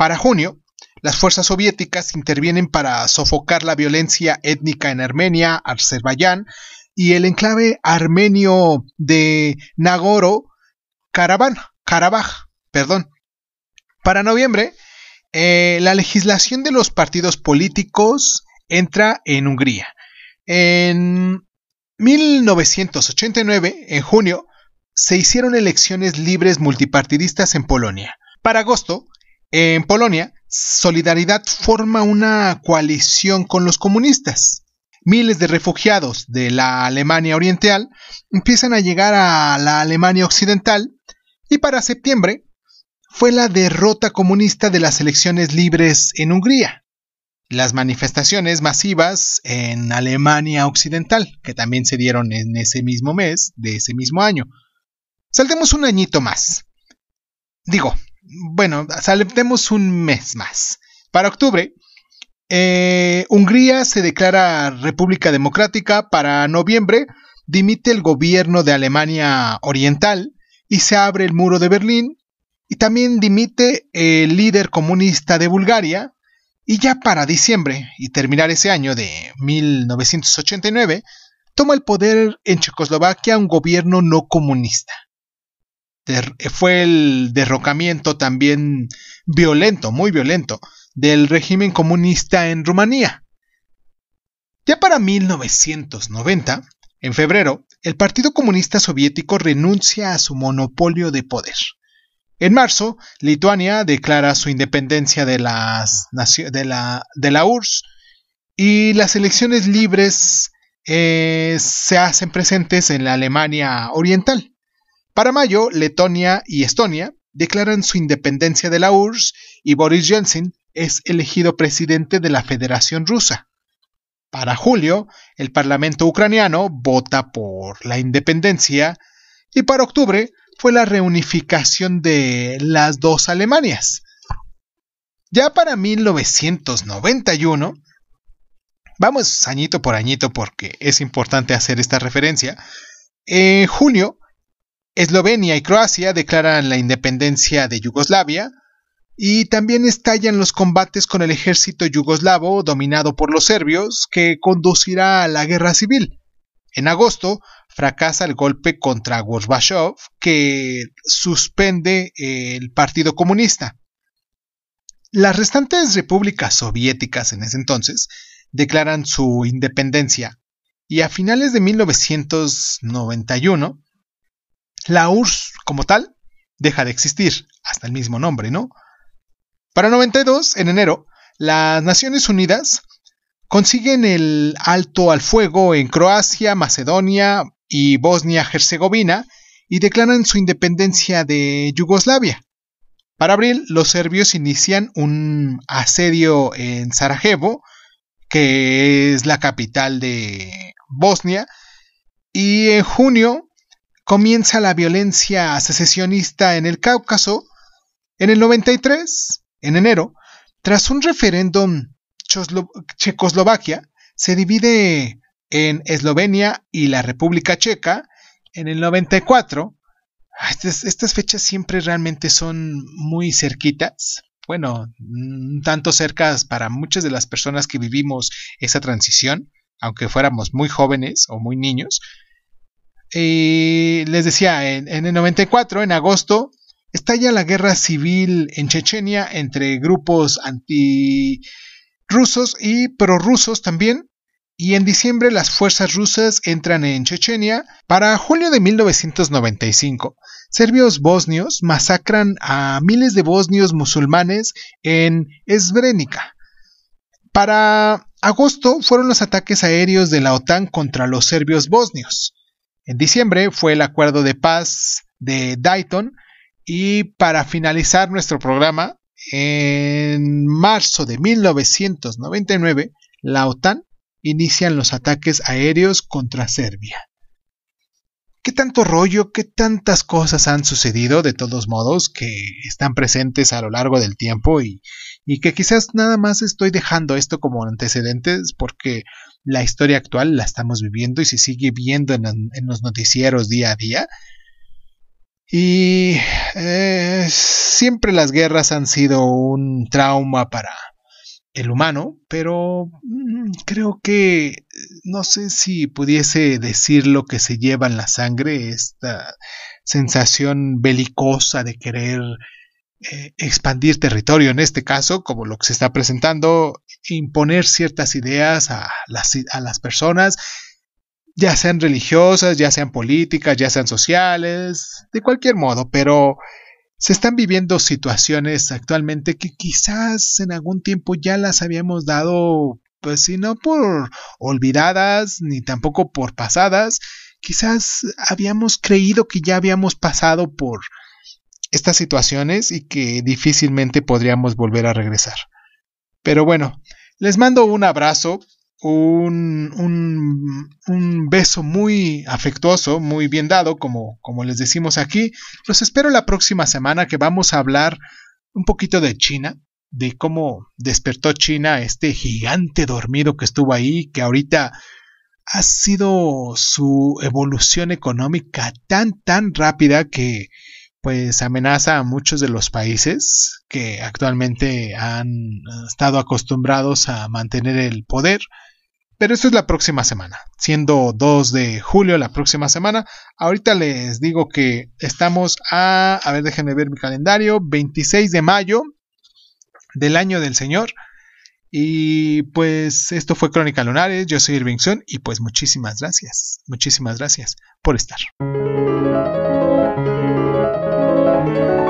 Para junio, las fuerzas soviéticas intervienen para sofocar la violencia étnica en Armenia, Azerbaiyán y el enclave armenio de Nagoro Karabaj. Perdón. Para noviembre, eh, la legislación de los partidos políticos entra en Hungría. En 1989, en junio, se hicieron elecciones libres multipartidistas en Polonia. Para agosto, en Polonia, Solidaridad forma una coalición con los comunistas. Miles de refugiados de la Alemania Oriental empiezan a llegar a la Alemania Occidental y para septiembre fue la derrota comunista de las elecciones libres en Hungría. Las manifestaciones masivas en Alemania Occidental, que también se dieron en ese mismo mes de ese mismo año. Saltemos un añito más. Digo, bueno, saltemos un mes más. Para octubre, eh, Hungría se declara República Democrática. Para noviembre, dimite el gobierno de Alemania Oriental y se abre el muro de Berlín. Y también dimite el líder comunista de Bulgaria. Y ya para diciembre, y terminar ese año de 1989, toma el poder en Checoslovaquia un gobierno no comunista fue el derrocamiento también violento, muy violento, del régimen comunista en Rumanía. Ya para 1990, en febrero, el Partido Comunista Soviético renuncia a su monopolio de poder. En marzo, Lituania declara su independencia de, la, de la, URSS y las elecciones libres eh, se hacen presentes en la Alemania Oriental. Para mayo, Letonia y Estonia declaran su independencia de la URSS y Boris Yeltsin es elegido presidente de la Federación Rusa. Para julio, el Parlamento ucraniano vota por la independencia y para octubre fue la reunificación de las dos Alemanias. Ya para 1991, vamos añito por añito porque es importante hacer esta referencia, en junio, Eslovenia y Croacia declaran la independencia de Yugoslavia y también estallan los combates con el ejército yugoslavo dominado por los serbios que conducirá a la guerra civil. En agosto fracasa el golpe contra Gorbachev que suspende el Partido Comunista. Las restantes repúblicas soviéticas en ese entonces declaran su independencia y a finales de 1991 la URSS como tal deja de existir, hasta el mismo nombre, ¿no? Para 92, en enero, las Naciones Unidas consiguen el alto al fuego en Croacia, Macedonia y Bosnia-Herzegovina y declaran su independencia de Yugoslavia. Para abril, los serbios inician un asedio en Sarajevo, que es la capital de Bosnia, y en junio comienza la violencia secesionista en el Cáucaso, en el 93, en enero, tras un referéndum, Checoslovaquia se divide en Eslovenia y la República Checa. En el 94, estas, estas fechas siempre realmente son muy cerquitas. Bueno, tanto cercas para muchas de las personas que vivimos esa transición, aunque fuéramos muy jóvenes o muy niños, y eh, les decía, en, el 94, en agosto, estalla la guerra civil en Chechenia entre grupos antirrusos y prorrusos también. Y en diciembre las fuerzas rusas entran en Chechenia. Para julio de 1995, serbios bosnios masacran a miles de bosnios musulmanes en Srebrenica. Para agosto fueron los ataques aéreos de la OTAN contra los serbios bosnios. En diciembre fue el acuerdo de paz de Dayton y para finalizar nuestro programa, en marzo de 1999, la OTAN inician los ataques aéreos contra Serbia tanto rollo, que tantas cosas han sucedido de todos modos que están presentes a lo largo del tiempo y, que quizás nada más estoy dejando esto como antecedentes porque la historia actual la estamos viviendo y se sigue viendo en, los noticieros día a día. Y eh, siempre las guerras han sido un trauma para el humano, pero mm, creo que no sé si pudiese decir lo que se lleva en la sangre, esta sensación belicosa de querer eh, expandir territorio, en este caso, como lo que se está presentando, imponer ciertas ideas a las, a las personas, ya sean religiosas, ya sean políticas, ya sean sociales, de cualquier modo, pero se están viviendo situaciones actualmente que quizás en algún tiempo ya las habíamos dado, pues si no por olvidadas ni tampoco por pasadas, quizás habíamos creído que ya habíamos pasado por estas situaciones y que difícilmente podríamos volver a regresar. Pero bueno, les mando un abrazo, un, un, beso muy afectuoso, muy bien dado, como, como les decimos aquí. Los espero la próxima semana que vamos a hablar un poquito de China, de cómo despertó China este gigante dormido que estuvo ahí, que ahorita ha sido su evolución económica tan, tan rápida que pues amenaza a muchos de los países que actualmente han estado acostumbrados a mantener el poder. Pero esto es la próxima semana, siendo 2 de julio la próxima semana. Ahorita les digo que estamos a, a ver, déjenme ver mi calendario, 26 de mayo del año del Señor. Y pues esto fue Crónica Lunares, yo soy Irving Sun y pues muchísimas gracias, muchísimas gracias por estar. Música